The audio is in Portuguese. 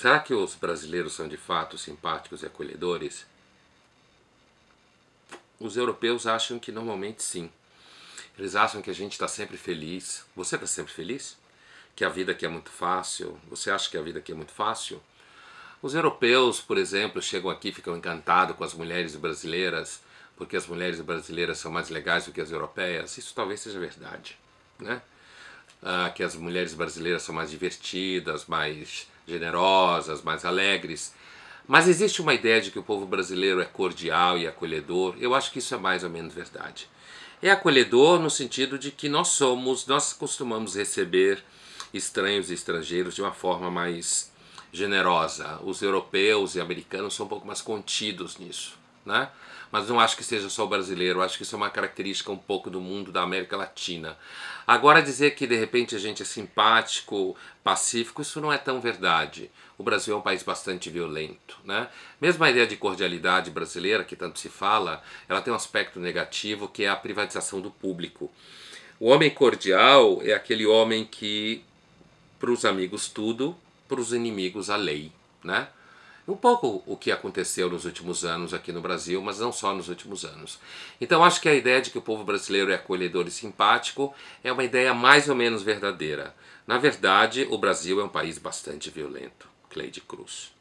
Será que os brasileiros são de fato simpáticos e acolhedores? Os europeus acham que normalmente sim. Eles acham que a gente está sempre feliz. Você está sempre feliz? Que a vida aqui é muito fácil? Você acha que a vida aqui é muito fácil? Os europeus, por exemplo, chegam aqui e ficam encantados com as mulheres brasileiras, porque as mulheres brasileiras são mais legais do que as europeias. Isso talvez seja verdade, né? ah, que as mulheres brasileiras são mais divertidas, mais generosas, mais alegres. Mas existe uma ideia de que o povo brasileiro é cordial e acolhedor. Eu acho que isso é mais ou menos verdade. É acolhedor no sentido de que nós somos, nós costumamos receber estranhos e estrangeiros de uma forma mais generosa. Os europeus e americanos são um pouco mais contidos nisso né? Mas não acho que seja só o brasileiro, acho que isso é uma característica um pouco do mundo da América Latina. Agora dizer que de repente a gente é simpático, pacífico, isso não é tão verdade. O Brasil é um país bastante violento, né? Mesmo a ideia de cordialidade brasileira que tanto se fala, ela tem um aspecto negativo que é a privatização do público. O homem cordial é aquele homem que para os amigos tudo, para os inimigos a lei, né? um pouco o que aconteceu nos últimos anos aqui no Brasil, mas não só nos últimos anos. Então acho que a ideia de que o povo brasileiro é acolhedor e simpático é uma ideia mais ou menos verdadeira. Na verdade, o Brasil é um país bastante violento. Cleide Cruz.